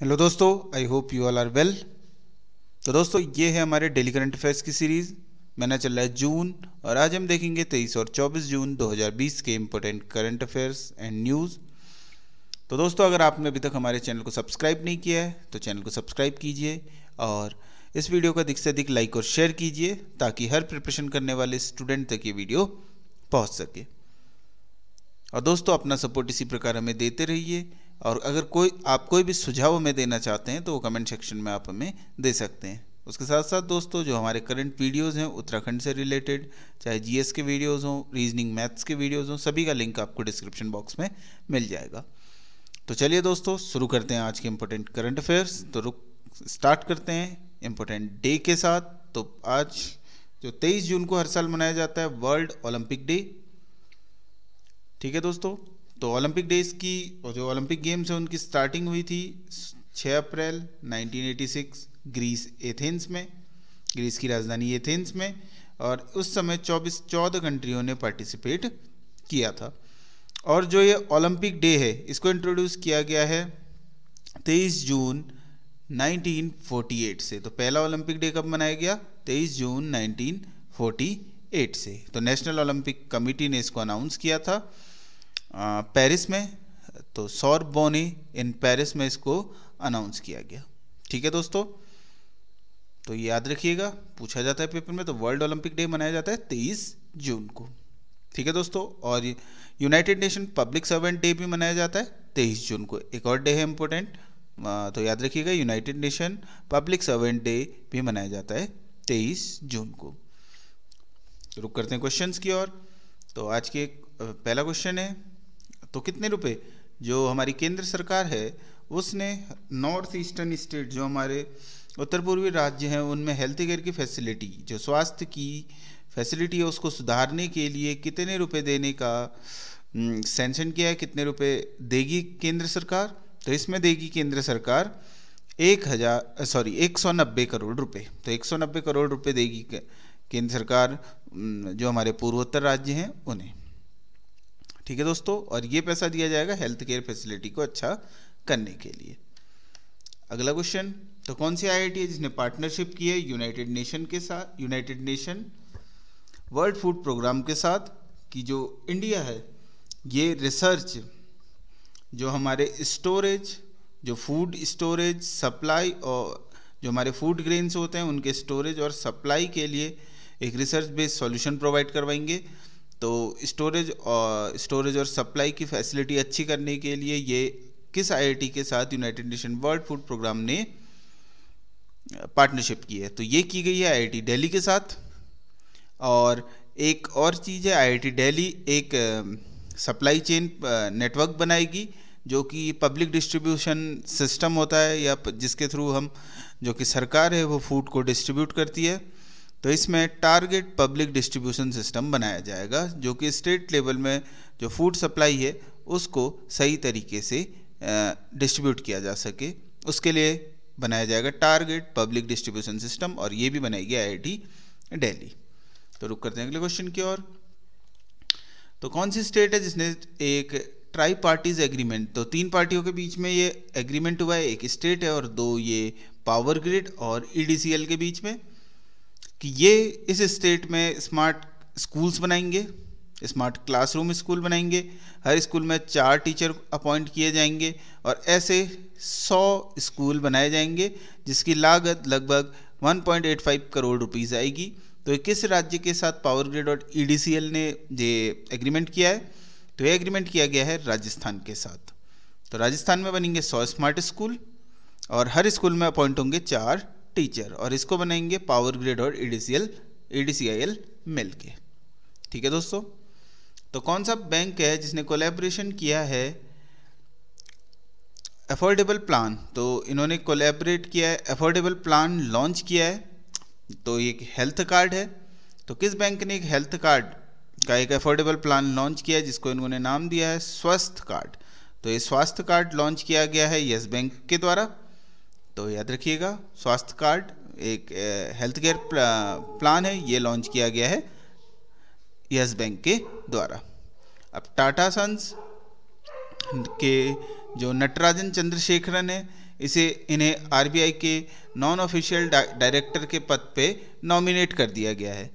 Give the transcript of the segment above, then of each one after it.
Hello दोस्तों I hope you all are well तो दोस्तों ये है हमारे डेली करंट अफेयर्स की सीरीज़ मैंने चल रहा है जून और आज हम देखेंगे 23 और 24 जून 2020 के important current affairs and news तो दोस्तों अगर आपने अभी तक हमारे चैनल को सब्सक्राइब नहीं किया है तो चैनल को सब्सक्राइब कीजिए और इस वीडियो का अधिक से अधिक लाइक और शेयर कीजिए ताकि हर प्रिपरेशन करने वाले स्टूडेंट तक ये वीडियो पहुँच सके और दोस्तों अपना सपोर्ट इसी प्रकार हमें देते रहिए और अगर कोई आप कोई भी सुझाव हमें देना चाहते हैं तो वो कमेंट सेक्शन में आप हमें दे सकते हैं उसके साथ साथ दोस्तों जो हमारे करंट वीडियोस हैं उत्तराखंड से रिलेटेड चाहे जीएस के वीडियोस हों रीजनिंग मैथ्स के वीडियोस हों सभी का लिंक आपको डिस्क्रिप्शन बॉक्स में मिल जाएगा तो चलिए दोस्तों शुरू करते हैं आज के इम्पोर्टेंट करंट अफेयर्स तो रुक स्टार्ट करते हैं इम्पोर्टेंट डे के साथ तो आज जो तेईस जून को हर साल मनाया जाता है वर्ल्ड ओलंपिक डे ठीक है दोस्तों तो ओलंपिक डेज की और जो ओलंपिक गेम्स हैं उनकी स्टार्टिंग हुई थी 6 अप्रैल 1986 ग्रीस एथेंस में ग्रीस की राजधानी एथेंस में और उस समय 24 चौदह कंट्रियों ने पार्टिसिपेट किया था और जो ये ओलंपिक डे है इसको इंट्रोड्यूस किया गया है 23 जून 1948 से तो पहला ओलंपिक डे कब मनाया गया 23 जून 1948 से तो नेशनल ओलंपिक कमेटी ने इसको अनाउंस किया था पेरिस में तो सौर बोनी इन पेरिस में इसको अनाउंस किया गया ठीक है दोस्तों तो याद रखिएगा पूछा जाता है पेपर में तो वर्ल्ड ओलंपिक डे मनाया जाता है तेईस जून को ठीक है दोस्तों और United Nation public servant day भी मनाया जाता है तेईस जून को एक और डे है इम्पोर्टेंट तो याद रखिएगा United Nation public servant day भी मनाया जाता है तेईस जून को रुक करते हैं क्वेश्चंस की ओर तो आज के पहला क्वेश्चन है तो कितने रुपए जो हमारी केंद्र सरकार है उसने नॉर्थ ईस्टर्न स्टेट जो हमारे उत्तर पूर्वी राज्य हैं उनमें हेल्थ केयर की फैसिलिटी जो स्वास्थ्य की फैसिलिटी है उसको सुधारने के लिए कितने रुपए देने का सेंशन किया है कितने रुपए देगी केंद्र सरकार तो इसमें देगी केंद्र सरकार एक हज़ार सॉरी एक सौ नब्बे करोड़ रुपए तो एक सौ नब्बे करोड़ रुपए देगी केंद्र सरकार जो हमारे पूर्वोत्तर राज्य हैं उन्हें ठीक है दोस्तों और ये पैसा दिया जाएगा हेल्थ केयर फैसिलिटी को अच्छा करने के लिए अगला क्वेश्चन तो कौन सी आई है जिसने पार्टनरशिप की है यूनाइटेड नेशन के साथ United Nation world food programme के साथ कि जो इंडिया है ये रिसर्च जो हमारे स्टोरेज जो फूड स्टोरेज सप्लाई और जो हमारे फूड ग्रेन्स होते हैं उनके स्टोरेज और सप्लाई के लिए एक रिसर्च बेस्ड सॉल्यूशन प्रोवाइड करवाएंगे तो स्टोरेज और स्टोरेज और सप्लाई की फैसिलिटी अच्छी करने के लिए ये किस आईआईटी के साथ United Nation world food programme ने पार्टनरशिप की है तो ये की गई है आईआईटी दिल्ली के साथ और एक और चीज़ है आईआईटी दिल्ली एक सप्लाई चेन नेटवर्क बनाएगी जो कि पब्लिक डिस्ट्रीब्यूशन सिस्टम होता है या जिसके थ्रू हम जो कि सरकार है वो फूड को डिस्ट्रीब्यूट करती है तो इसमें टारगेट पब्लिक डिस्ट्रीब्यूशन सिस्टम बनाया जाएगा जो कि स्टेट लेवल में जो फूड सप्लाई है उसको सही तरीके से डिस्ट्रीब्यूट किया जा सके उसके लिए बनाया जाएगा टारगेट पब्लिक डिस्ट्रीब्यूशन सिस्टम और ये भी बनाएगी आईआईटी दिल्ली तो रुक करते हैं अगले क्वेश्चन की ओर तो कौन सी स्टेट है जिसने एक ट्राई पार्टीज एग्रीमेंट तो तीन पार्टियों के बीच में ये एग्रीमेंट हुआ है एक स्टेट है और दो ये पावर ग्रिड और ईडीसीएल e के बीच में कि ये इस स्टेट में स्मार्ट स्कूल्स बनाएंगे स्मार्ट क्लासरूम स्कूल बनाएंगे हर स्कूल में चार टीचर अपॉइंट किए जाएंगे और ऐसे सौ स्कूल बनाए जाएंगे जिसकी लागत लगभग 1.85 करोड़ रुपीस आएगी तो किस राज्य के साथ पावर ग्रिड और एल e ने ये एग्रीमेंट किया है तो ये एग्रीमेंट किया गया है राजस्थान के साथ तो राजस्थान में बनेंगे सौ स्मार्ट स्कूल और हर स्कूल में अपॉइंट होंगे चार टीचर और इसको बनाएंगे पावर ग्रिड और ईडीसीएल ईडीसीआईएल मिल के ठीक है दोस्तों तो कौन सा बैंक है जिसने कोलेबोरेशन किया है अफोर्डेबल प्लान तो इन्होंने कोलेबरेट किया है अफोर्डेबल प्लान लॉन्च किया है तो ये एक हेल्थ कार्ड है तो किस बैंक ने एक हेल्थ कार्ड का एक अफोर्डेबल प्लान लॉन्च किया है जिसको इन्होंने नाम दिया है स्वस्थ कार्ड तो ये स्वास्थ्य कार्ड लॉन्च किया गया है यस बैंक के द्वारा तो याद रखिएगा स्वास्थ्य कार्ड एक हेल्थ केयर प्लान है ये लॉन्च किया गया है यस बैंक के द्वारा अब टाटा सन्स के जो नटराजन चंद्रशेखरन है इसे इन्हें आरबीआई के नॉन ऑफिशियल डायरेक्टर के पद पे नॉमिनेट कर दिया गया है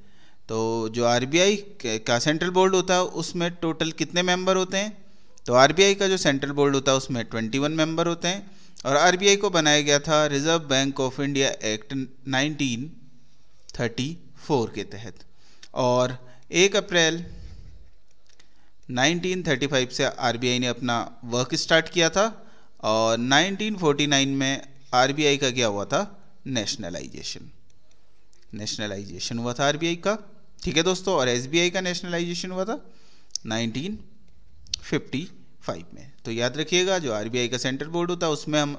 तो जो आरबीआई का सेंट्रल बोर्ड होता है उसमें टोटल कितने मेंबर होते हैं तो आरबीआई का जो सेंट्रल बोर्ड होता है उसमें वन मेम्बर होते हैं और आरबीआई को बनाया गया था Reserve Bank of India act 1934 के तहत और 1 अप्रैल 1935 से आरबीआई ने अपना वर्क स्टार्ट किया था और 1949 में आरबीआई का क्या हुआ था नेशनलाइजेशन नेशनलाइजेशन हुआ था आरबीआई का ठीक है दोस्तों और एसबीआई का नेशनलाइजेशन हुआ था 1950 फाइव में तो याद रखिएगा जो आर का सेंट्रल बोर्ड होता है उसमें हम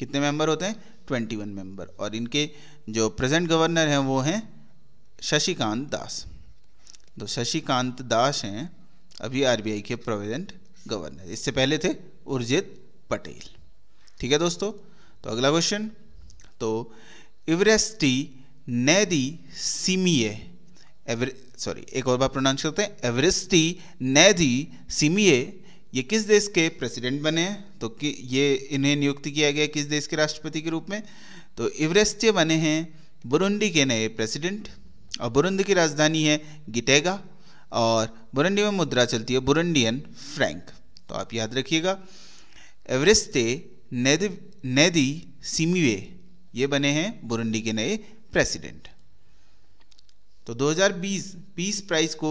कितने मेंबर होते हैं ट्वेंटी वन मेंबर और इनके जो प्रेजेंट गवर्नर हैं वो हैं शशिकांत दास तो शशिकांत दास हैं अभी आर के प्रेजेंट गवर्नर इससे पहले थे उर्जित पटेल ठीक है दोस्तों तो अगला क्वेश्चन तो एवरेस्टी नैदी सीमिए एवरे सॉरी एक और बार प्रोनाउंस करते हैं एवरेस्टी नैदी सीमिए ये किस देश के प्रेसिडेंट बने हैं तो कि ये इन्हें नियुक्त किया गया किस देश के राष्ट्रपति के रूप में तो इवरेस्टे बने हैं बुरुंडी के नए प्रेसिडेंट और बुरुंडी की राजधानी है गिटेगा और बुरुंडी में मुद्रा चलती है बुरुंडियन फ्रैंक तो आप याद रखिएगा एवरेस्टे नेदी नेदी सिमिवे ये बने हैं बुरुंडी के नए प्रेसिडेंट तो 2020 पीस प्राइज को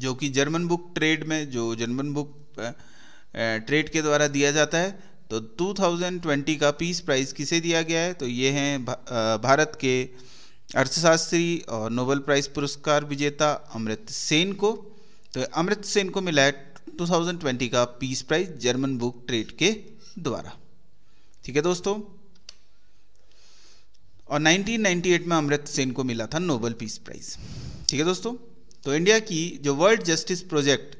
जो कि जर्मन बुक ट्रेड में जो जर्मन बुक ट्रेड के द्वारा दिया जाता है तो 2020 का पीस प्राइज़ किसे दिया गया है तो ये हैं भारत के अर्थशास्त्री और नोबेल प्राइज़ पुरस्कार विजेता अमृत सेन को तो अमृत सेन को मिला है 2020 का peace prize German book trade के द्वारा ठीक है दोस्तों और 1998 में अमृत सेन को मिला था नोबेल पीस प्राइज़ ठीक है दोस्तों तो इंडिया की जो world justice project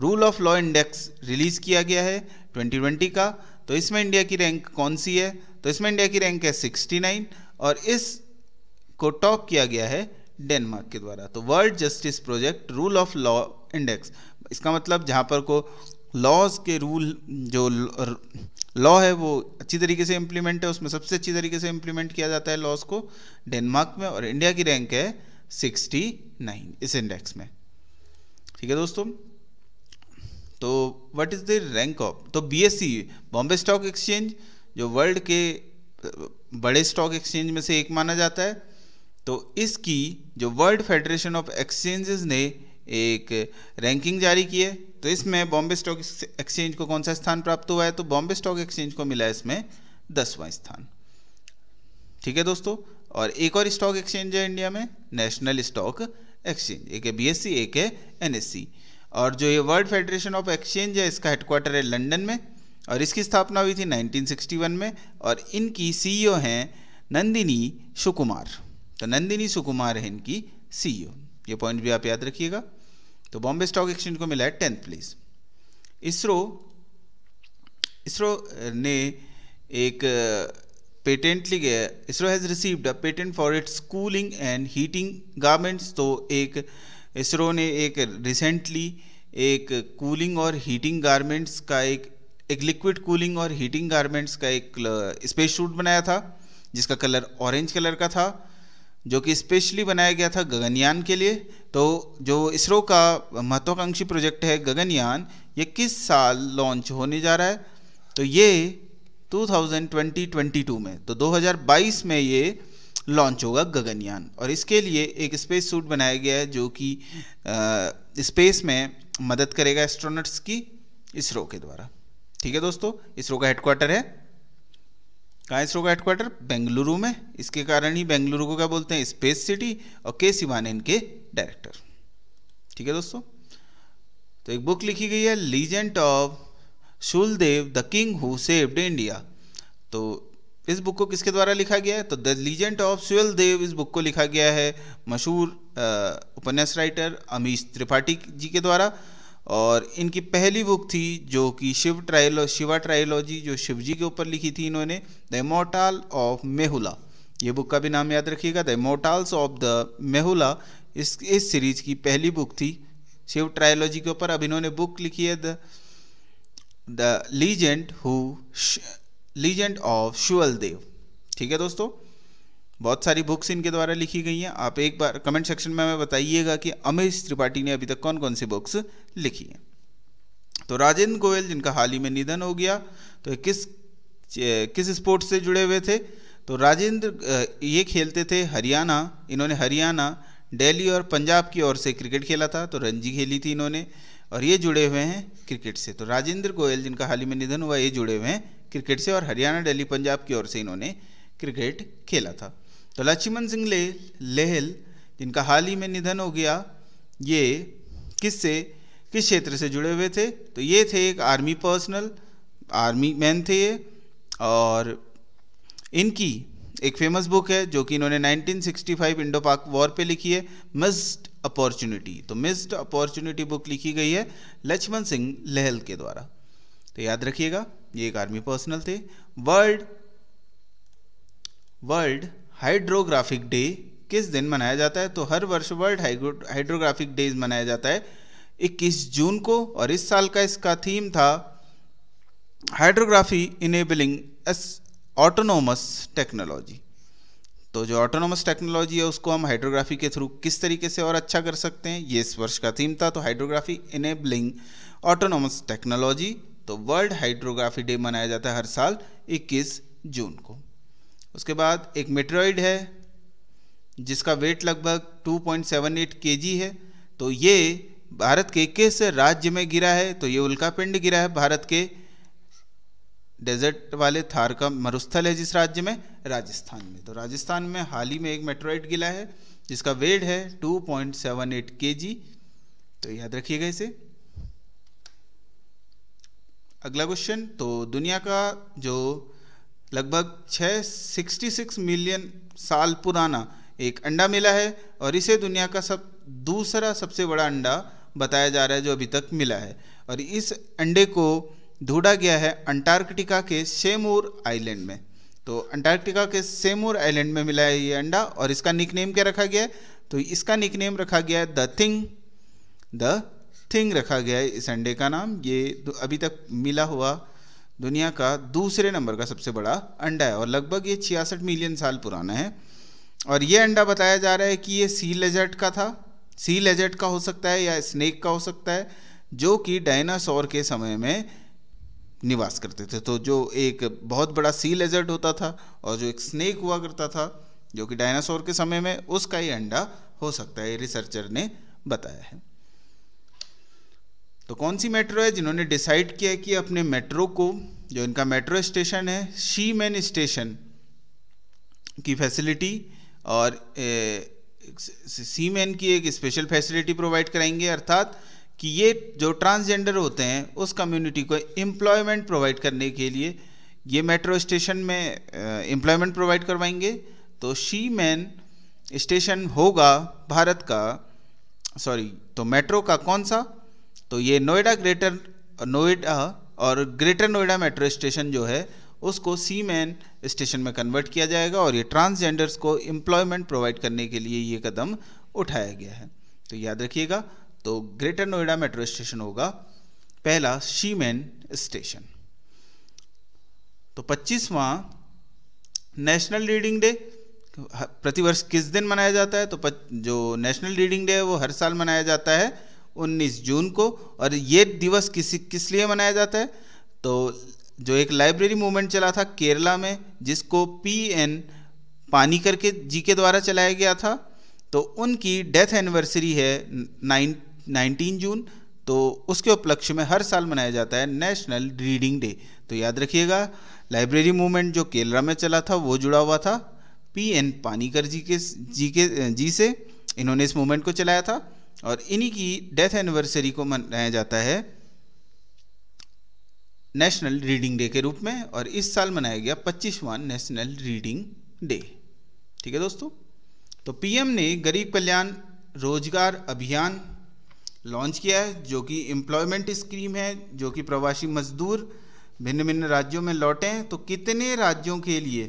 rule of law index release किया गया है 2020 का तो इसमें इंडिया की रैंक कौन सी है तो इसमें इंडिया की रैंक है 69 और इस को टॉप किया गया है डेनमार्क के द्वारा तो world justice project rule of law index इसका मतलब जहाँ पर को लॉज के रूल जो लॉ है वो अच्छी तरीके से इम्प्लीमेंट है उसमें सबसे अच्छी तरीके से इम्प्लीमेंट किया जाता है लॉज को डेनमार्क में और इंडिया की रैंक है 69 इस इंडेक्स में ठीक है दोस्तों तो what is the rank of तो बीएससी बॉम्बे स्टॉक एक्सचेंज जो वर्ल्ड के बड़े स्टॉक एक्सचेंज में से एक माना जाता है तो इसकी जो वर्ल्ड फेडरेशन ऑफ एक्सचेंजेस ने एक रैंकिंग जारी की है तो इसमें बॉम्बे स्टॉक एक्सचेंज को कौन सा स्थान प्राप्त हुआ है तो बॉम्बे स्टॉक एक्सचेंज को मिला है इसमें दसवां स्थान ठीक है दोस्तों और एक और स्टॉक एक्सचेंज है इंडिया में नेशनल स्टॉक एक्सचेंज एक है बी e, एक है एन e। और जो ये वर्ल्ड फेडरेशन ऑफ एक्सचेंज है इसका हेडक्वार्टर है लंदन में और इसकी स्थापना हुई थी 1961 में और इनकी सीईओ e हैं नंदिनी सुकुमार तो नंदिनी सुकुमार है इनकी सीईओ ये पॉइंट भी आप याद रखिएगा तो बॉम्बे स्टॉक एक्सचेंज को मिला है टेंथ प्लेस इसरो इसरो ने एक पेटेंट लिखे ISRO has received a patent for its cooling and heating garments तो एक इसरो ने एक रिसेंटली एक कूलिंग और हीटिंग गारमेंट्स का एक एक लिक्विड कूलिंग और हीटिंग गारमेंट्स का एक स्पेस शूट बनाया था जिसका कलर ऑरेंज कलर का था जो कि स्पेशली बनाया गया था गगनयान के लिए तो जो इसरो का महत्वाकांक्षी प्रोजेक्ट है गगनयान ये किस साल लॉन्च होने जा रहा है तो ये 2020-22 में तो 2022 में ये लॉन्च होगा गगनयान और इसके लिए एक स्पेस सूट बनाया गया है जो कि स्पेस में मदद करेगा एस्ट्रोनट्स की इसरो के द्वारा ठीक है दोस्तों इसरो का हेडक्वार्टर है कहाँ इसरो का हेडक्वार्टर बेंगलुरु में इसके कारण ही बेंगलुरु को क्या बोलते हैं स्पेस सिटी और के सिवान इनके डायरेक्टर ठीक है दोस्तों तो एक बुक लिखी गई है legend of Suheldev the king who saved India तो इस बुक को किसके द्वारा लिखा गया है तो the legend of Suheldev इस बुक को लिखा गया है मशहूर उपन्यास राइटर अमीश त्रिपाठी जी के द्वारा और इनकी पहली बुक थी जो कि शिव ट्रायलो शिवा ट्रायलॉजी जो शिव जी के ऊपर लिखी थी इन्होंने द मोटाल ऑफ मेहुला ये बुक का भी नाम याद रखिएगा the mortals of the Meluha इस इस सीरीज की पहली बुक थी शिव ट्रायलॉजी के ऊपर अब इन्होंने बुक लिखी है the the legend who legend of Suheldev ठीक है दोस्तों बहुत सारी बुक्स इनके द्वारा लिखी गई हैं आप एक बार कमेंट सेक्शन में हमें बताइएगा कि अमेश त्रिपाठी ने अभी तक कौन कौन सी बुक्स लिखी हैं तो राजेंद्र गोयल जिनका हाल ही में निधन हो गया तो किस किस स्पोर्ट्स से जुड़े हुए थे तो राजेंद्र ये खेलते थे हरियाणा इन्होंने हरियाणा दिल्ली और पंजाब की ओर से क्रिकेट खेला था तो रणजी खेली थी इन्होंने और ये जुड़े हुए हैं क्रिकेट से तो राजेंद्र गोयल जिनका हाल ही में निधन हुआ ये जुड़े हुए हैं क्रिकेट से और हरियाणा दिल्ली पंजाब की ओर से इन्होंने क्रिकेट खेला था तो लक्ष्मण सिंह ले लहल जिनका हाल ही में निधन हो गया ये किससे किस क्षेत्र से जुड़े हुए थे तो ये थे एक आर्मी पर्सनल आर्मी मैन थे ये और इनकी एक फेमस बुक है जो कि इन्होंने 1965 इंडो पाक वॉर पे लिखी है मस्ट अपॉर्चुनिटी तो मिस्ड अपॉर्चुनिटी बुक लिखी गई है लक्ष्मण सिंह लहल के द्वारा तो याद रखिएगा ये एक आर्मी पर्सनल थे वर्ल्ड वर्ल्ड हाइड्रोग्राफिक डे किस दिन मनाया जाता है तो हर वर्ष वर्ल्ड हाइड्रोग्राफिक डे मनाया जाता है 21 जून को और इस साल का इसका थीम था hydrography enabling as autonomous technology तो जो ऑटोनोमस टेक्नोलॉजी है उसको हम हाइड्रोग्राफी के थ्रू किस तरीके से और अच्छा कर सकते हैं ये इस वर्ष का थीम था तो हाइड्रोग्राफी इनेबलिंग ऑटोनोमस टेक्नोलॉजी तो वर्ल्ड हाइड्रोग्राफी डे मनाया जाता है हर साल 21 जून को उसके बाद एक मेट्रॉइड है जिसका वेट लगभग 2.78 पॉइंट है तो ये भारत के किस राज्य में गिरा है तो ये उल्कापिंड गिरा है भारत के डेजर्ट वाले थार का मरुस्थल है जिस राज्य में राजस्थान में तो राजस्थान में हाल ही में एक मेट्रोइड गिला है जिसका वेट है 2.78 पॉइंट तो याद रखिएगा इसे अगला क्वेश्चन तो दुनिया का जो लगभग 666 मिलियन साल पुराना एक अंडा मिला है और इसे दुनिया का सब दूसरा सबसे बड़ा अंडा बताया जा रहा है जो अभी तक मिला है और इस अंडे को ढूंढा गया है अंटार्कटिका के सेमूर आइलैंड में तो अंटार्कटिका के सेमूर आइलैंड में मिला है ये अंडा और इसका नेम क्या रखा गया है तो इसका नेम रखा गया है द थिंग द थिंग रखा गया है इस अंडे का नाम ये अभी तक मिला हुआ दुनिया का दूसरे नंबर का सबसे बड़ा अंडा है और लगभग ये छियासठ मिलियन साल पुराना है और ये अंडा बताया जा रहा है कि ये सी लेजर्ट का था सी लेजर्ट का हो सकता है या स्नेक का हो सकता है जो कि डायनासोर के समय में निवास करते थे तो जो एक बहुत बड़ा सी लेजर्ड होता था और जो एक स्नेक हुआ करता था जो कि डायनासोर के समय में उसका ही अंडा हो सकता है रिसर्चर ने बताया है तो कौन सी मेट्रो है जिन्होंने डिसाइड किया कि अपने मेट्रो को जो इनका मेट्रो स्टेशन है शी मैन स्टेशन की फैसिलिटी और ए, सीमेन की एक स्पेशल फैसिलिटी प्रोवाइड कराएंगे अर्थात कि ये जो ट्रांसजेंडर होते हैं उस कम्युनिटी को एम्प्लॉयमेंट प्रोवाइड करने के लिए ये मेट्रो स्टेशन में एम्प्लॉयमेंट प्रोवाइड करवाएंगे तो शी मैन स्टेशन होगा भारत का सॉरी तो मेट्रो का कौन सा तो ये नोएडा ग्रेटर नोएडा और ग्रेटर नोएडा मेट्रो स्टेशन जो है उसको सी मैन स्टेशन में कन्वर्ट किया जाएगा और ये ट्रांसजेंडर्स को एम्प्लॉयमेंट प्रोवाइड करने के लिए ये कदम उठाया गया है तो याद रखिएगा तो ग्रेटर नोएडा मेट्रो स्टेशन होगा पहला शीमेन स्टेशन तो पच्चीसवा नेशनल रीडिंग डे प्रतिवर्ष किस दिन मनाया जाता है तो पच, जो नेशनल रीडिंग डे है वो हर साल मनाया जाता है 19 जून को और ये दिवस किसी किस लिए मनाया जाता है तो जो एक लाइब्रेरी मूवमेंट चला था केरला में जिसको पीएन पानी करके जी के द्वारा चलाया गया था तो उनकी डेथ एनिवर्सरी है नाइन 19 जून तो उसके उपलक्ष्य में हर साल मनाया जाता है नेशनल रीडिंग डे तो याद रखिएगा लाइब्रेरी मूवमेंट जो केरला में चला था वो जुड़ा हुआ था पी एन पानीकर जी के जी के जी से इन्होंने इस मूवमेंट को चलाया था और इन्हीं की डेथ एनिवर्सरी को मनाया जाता है नेशनल रीडिंग डे के रूप में और इस साल मनाया गया पच्चीसवां नेशनल रीडिंग डे ठीक है दोस्तों तो पीएम ने गरीब कल्याण रोजगार अभियान लॉन्च किया है जो कि एम्प्लॉयमेंट स्कीम है जो कि प्रवासी मजदूर भिन्न भिन्न राज्यों में लौटे हैं तो कितने राज्यों के लिए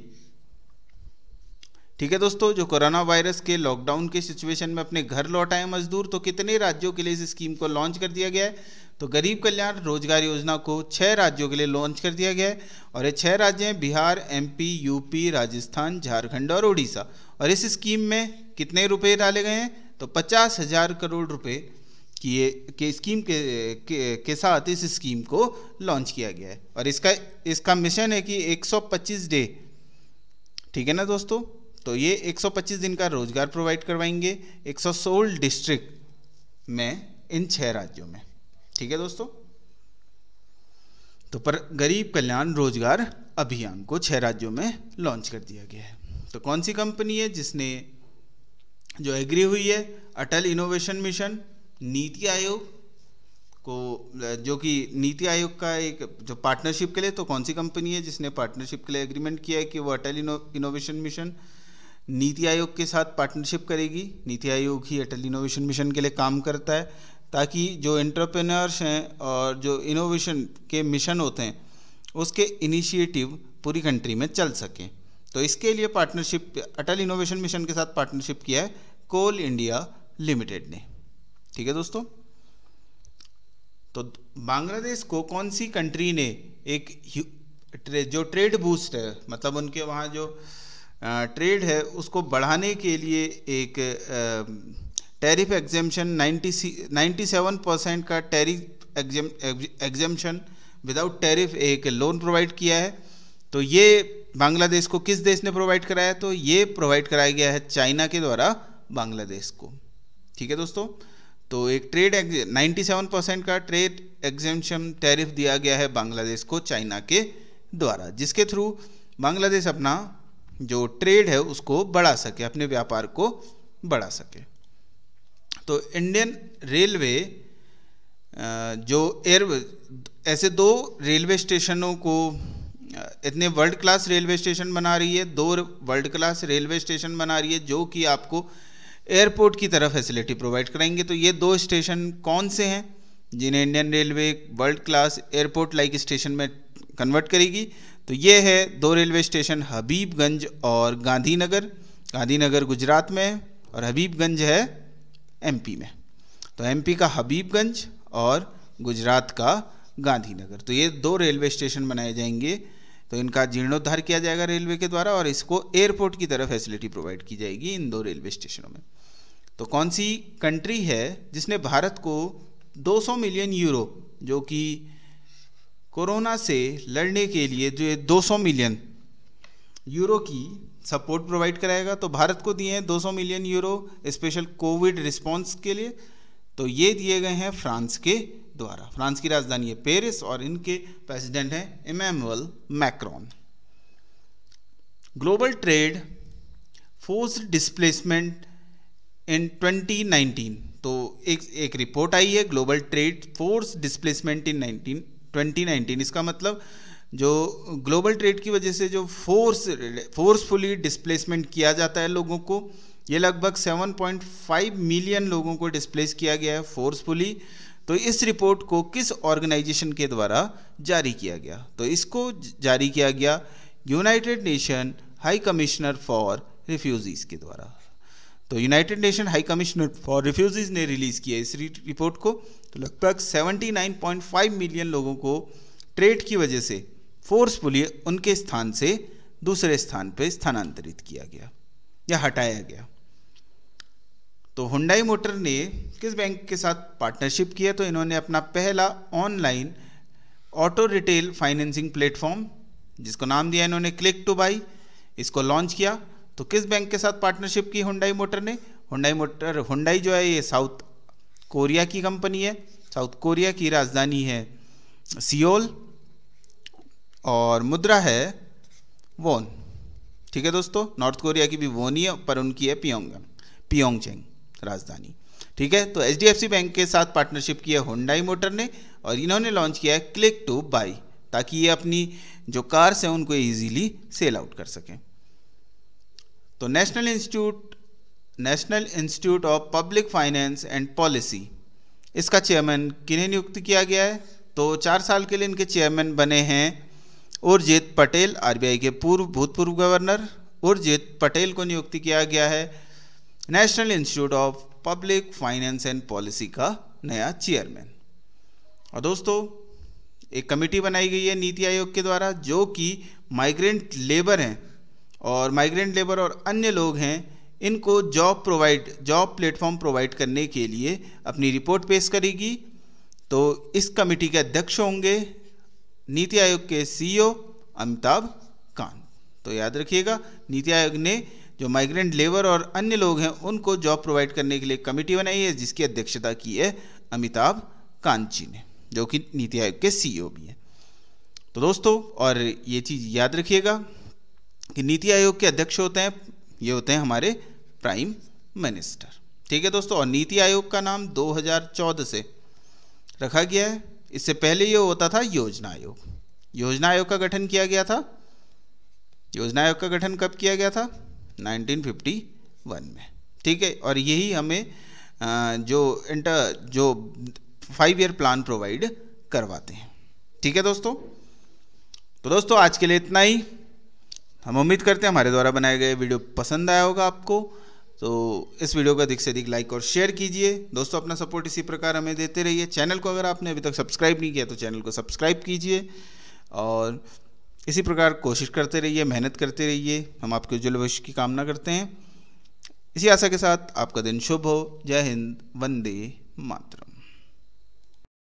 ठीक है दोस्तों जो कोरोना वायरस के लॉकडाउन के सिचुएशन में अपने घर लौट आए मजदूर तो कितने राज्यों के लिए इस स्कीम को लॉन्च कर दिया गया है तो गरीब कल्याण रोजगार योजना को छः राज्यों के लिए लॉन्च कर दिया गया है और ये छः राज्य हैं बिहार एमपी यूपी राजस्थान झारखंड और उड़ीसा और इस स्कीम में कितने रुपये डाले गए हैं तो पचास हज़ार करोड़ रुपये किए के स्कीम के, के के साथ इस स्कीम को लॉन्च किया गया है और इसका इसका मिशन है कि 125 डे ठीक है ना दोस्तों तो ये 125 दिन का रोजगार प्रोवाइड करवाएंगे 116 डिस्ट्रिक्ट में इन छह राज्यों में ठीक है दोस्तों तो पर गरीब कल्याण रोजगार अभियान को छह राज्यों में लॉन्च कर दिया गया है तो कौन सी कंपनी है जिसने जो एग्री हुई है अटल इनोवेशन मिशन नीति आयोग को जो कि नीति आयोग का एक जो पार्टनरशिप के लिए तो कौन सी कंपनी है जिसने पार्टनरशिप के लिए एग्रीमेंट किया है कि वो अटल इनोवेशन मिशन नीति आयोग के साथ पार्टनरशिप करेगी नीति आयोग ही अटल इनोवेशन मिशन के लिए काम करता है ताकि जो इंटरप्रेनर्स हैं और जो इनोवेशन के मिशन होते हैं उसके इनिशिएटिव पूरी कंट्री में चल सकें तो इसके लिए पार्टनरशिप अटल इनोवेशन मिशन के साथ पार्टनरशिप किया है कोल इंडिया लिमिटेड ने ठीक है दोस्तों तो बांग्लादेश को कौन सी कंट्री ने एक ट्रे, जो ट्रेड बूस्ट है मतलब उनके वहाँ जो ट्रेड है उसको बढ़ाने के लिए एक टैरिफ एग्जेम्पन 97 परसेंट का टैरिफ एग्जेम्पन विदाउट टैरिफ एक लोन प्रोवाइड किया है तो ये बांग्लादेश को किस देश ने प्रोवाइड कराया तो ये प्रोवाइड कराया गया है चाइना के द्वारा बांग्लादेश को ठीक है दोस्तों तो एक ट्रेड 97 परसेंट का ट्रेड एग्जेंशन टैरिफ दिया गया है बांग्लादेश को चाइना के द्वारा जिसके थ्रू बांग्लादेश अपना जो ट्रेड है उसको बढ़ा सके अपने व्यापार को बढ़ा सके तो इंडियन रेलवे जो एयर ऐसे दो रेलवे स्टेशनों को इतने वर्ल्ड क्लास रेलवे स्टेशन बना रही है दो वर्ल्ड क्लास रेलवे स्टेशन बना रही है जो कि आपको एयरपोर्ट की तरह फैसिलिटी प्रोवाइड कराएंगे तो ये दो स्टेशन कौन से हैं जिन्हें Indian railway world class airport like station में कन्वर्ट करेगी तो ये है दो रेलवे स्टेशन हबीबगंज और गांधीनगर गांधीनगर गुजरात में है और हबीबगंज है एमपी में तो एमपी का हबीबगंज और गुजरात का गांधीनगर तो ये दो रेलवे स्टेशन बनाए जाएंगे तो इनका जीर्णोद्धार किया जाएगा रेलवे के द्वारा और इसको एयरपोर्ट की तरह फैसिलिटी प्रोवाइड की जाएगी इन दो रेलवे स्टेशनों में तो कौन सी कंट्री है जिसने भारत को 200 मिलियन यूरो जो कि कोरोना से लड़ने के लिए जो ये 200 मिलियन यूरो की सपोर्ट प्रोवाइड कराएगा तो भारत को दिए हैं 200 million euro special Covid response के लिए तो ये दिए गए हैं फ्रांस के द्वारा फ्रांस की राजधानी है पेरिस और इनके प्रेसिडेंट हैं Emmanuel Macron global trade force displacement in 2019 तो एक एक रिपोर्ट आई है global trade force displacement in 19 2019 इसका मतलब जो ग्लोबल ट्रेड की वजह से जो फोर्स फोर्सफुली डिस्प्लेसमेंट किया जाता है लोगों को ये लगभग 7.5 मिलियन लोगों को डिस्प्लेस किया गया है फोर्सफुली तो इस रिपोर्ट को किस ऑर्गेनाइजेशन के द्वारा जारी किया गया तो इसको जारी किया गया United Nation high commissioner for refugees के द्वारा तो United Nation high commissioner for refugees ने रिलीज़ किया इस रिपोर्ट को तो लगभग 79.5 मिलियन लोगों को ट्रेड की वजह से फोर्सफुली उनके स्थान से दूसरे स्थान पर स्थानांतरित किया गया या हटाया गया तो हुंडई मोटर ने किस बैंक के साथ पार्टनरशिप किया तो इन्होंने अपना पहला online auto retail financing platform जिसको नाम दिया इन्होंने क्लिक टू बाई इसको लॉन्च किया तो किस बैंक के साथ पार्टनरशिप की हुंडई मोटर ने हुंडई मोटर हुंडई जो है ये साउथ कोरिया की कंपनी है साउथ कोरिया की राजधानी है सियोल और मुद्रा है वोन ठीक है दोस्तों नॉर्थ कोरिया की भी वोन ही है पर उनकी है पियोंग पियोंग चेंग राजधानी ठीक है तो एच बैंक के साथ पार्टनरशिप किया होंडाई मोटर ने और इन्होंने लॉन्च किया है क्लिक टू बाई ताकि ये अपनी जो कार्स हैं उनको ईजीली सेल आउट कर सकें तो national institute national institute of public finance and policy इसका चेयरमैन किन्हें नियुक्त किया गया है तो चार साल के लिए इनके चेयरमैन बने हैं उर्जित पटेल आरबीआई के पूर्व भूतपूर्व गवर्नर उर्जित पटेल को नियुक्त किया गया है national institute of public finance and policy का नया चेयरमैन और दोस्तों एक कमेटी बनाई गई है नीति आयोग के द्वारा जो कि माइग्रेंट लेबर हैं और माइग्रेंट लेबर और अन्य लोग हैं इनको job provide job platform provide करने के लिए अपनी रिपोर्ट पेश करेगी तो इस कमेटी के अध्यक्ष होंगे नीति आयोग के सीईओ e अमिताभ कांत तो याद रखिएगा नीति आयोग ने जो माइग्रेंट लेबर और अन्य लोग हैं उनको जॉब प्रोवाइड करने के लिए कमेटी बनाई है जिसकी अध्यक्षता की है अमिताभ कांची ने जो कि नीति आयोग के सीईओ e भी हैं तो दोस्तों और ये चीज़ याद रखिएगा कि नीति आयोग के अध्यक्ष होते हैं ये होते हैं हमारे प्राइम मिनिस्टर ठीक है दोस्तों और नीति आयोग का नाम 2014 से रखा गया है इससे पहले ये होता था योजना आयोग योजना आयोग का गठन किया गया था योजना आयोग का गठन कब किया गया था 1951 में ठीक है और यही हमें जो इंटर जो फाइव ईयर प्लान प्रोवाइड करवाते हैं ठीक है दोस्तों तो दोस्तों आज के लिए इतना ही हम उम्मीद करते हैं हमारे द्वारा बनाए गए वीडियो पसंद आया होगा आपको तो इस वीडियो का अधिक से अधिक लाइक और शेयर कीजिए दोस्तों अपना सपोर्ट इसी प्रकार हमें देते रहिए चैनल को अगर आपने अभी तक सब्सक्राइब नहीं किया तो चैनल को सब्सक्राइब कीजिए और इसी प्रकार कोशिश करते रहिए मेहनत करते रहिए हम आपके उज्जवल भविष्य की कामना करते हैं इसी आशा के साथ आपका दिन शुभ हो जय हिंद वंदे मातरम